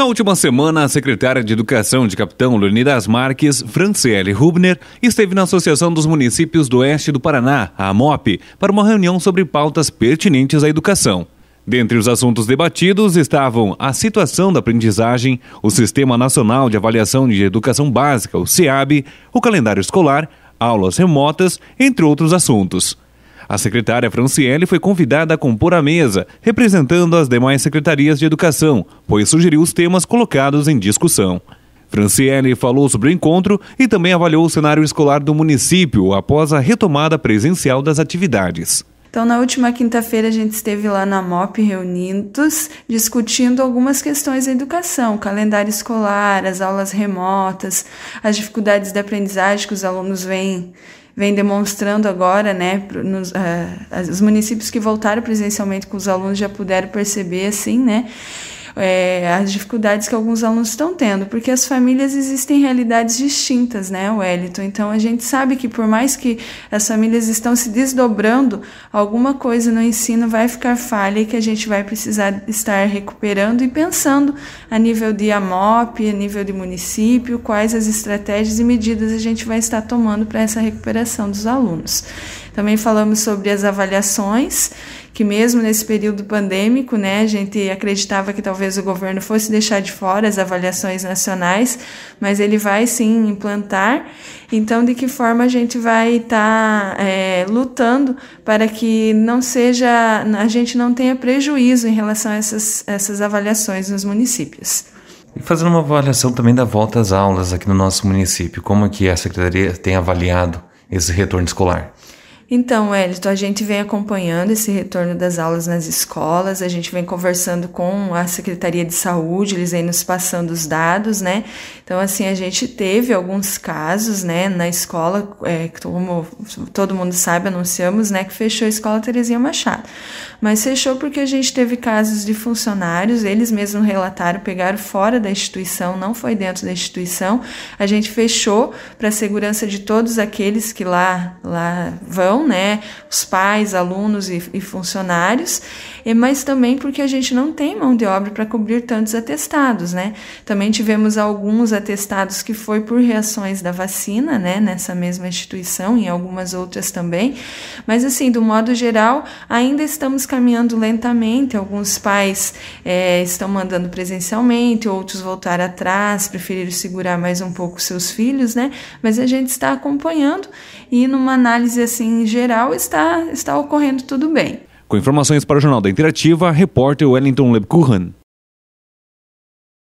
Na última semana, a secretária de Educação de Capitão Leonidas Marques, Franciele Rubner, esteve na Associação dos Municípios do Oeste do Paraná, a AMOP, para uma reunião sobre pautas pertinentes à educação. Dentre os assuntos debatidos estavam a situação da aprendizagem, o Sistema Nacional de Avaliação de Educação Básica, o SEAB, o calendário escolar, aulas remotas, entre outros assuntos. A secretária Franciele foi convidada a compor a mesa, representando as demais secretarias de educação, pois sugeriu os temas colocados em discussão. Franciele falou sobre o encontro e também avaliou o cenário escolar do município após a retomada presencial das atividades. Então, na última quinta-feira, a gente esteve lá na MOP reunidos, discutindo algumas questões da educação, calendário escolar, as aulas remotas, as dificuldades de aprendizagem que os alunos vêm vem demonstrando agora, né, nos, uh, os municípios que voltaram presencialmente com os alunos já puderam perceber, assim, né, é, as dificuldades que alguns alunos estão tendo, porque as famílias existem realidades distintas, né, Wellington? Então a gente sabe que por mais que as famílias estão se desdobrando, alguma coisa no ensino vai ficar falha e que a gente vai precisar estar recuperando e pensando a nível de AMOP, a nível de município, quais as estratégias e medidas a gente vai estar tomando para essa recuperação dos alunos. Também falamos sobre as avaliações que mesmo nesse período pandêmico, né, a gente acreditava que talvez o governo fosse deixar de fora as avaliações nacionais, mas ele vai sim implantar. Então, de que forma a gente vai estar tá, é, lutando para que não seja, a gente não tenha prejuízo em relação a essas, essas avaliações nos municípios. E fazendo uma avaliação também da volta às aulas aqui no nosso município, como que a secretaria tem avaliado esse retorno escolar? Então, Elito, a gente vem acompanhando esse retorno das aulas nas escolas, a gente vem conversando com a Secretaria de Saúde, eles vêm nos passando os dados, né? Então, assim, a gente teve alguns casos, né, na escola, é, como todo mundo sabe, anunciamos, né, que fechou a escola Terezinha Machado. Mas fechou porque a gente teve casos de funcionários, eles mesmos relataram, pegaram fora da instituição, não foi dentro da instituição. A gente fechou para a segurança de todos aqueles que lá, lá vão, né? Os pais, alunos e, e funcionários, e, mas também porque a gente não tem mão de obra para cobrir tantos atestados, né? Também tivemos alguns atestados que foi por reações da vacina, né? Nessa mesma instituição e algumas outras também. Mas assim, do modo geral, ainda estamos caminhando lentamente. Alguns pais é, estão mandando presencialmente, outros voltaram atrás, preferiram segurar mais um pouco seus filhos, né? Mas a gente está acompanhando e numa análise assim geral está, está ocorrendo tudo bem. Com informações para o Jornal da Interativa, repórter Wellington Lebkuhan.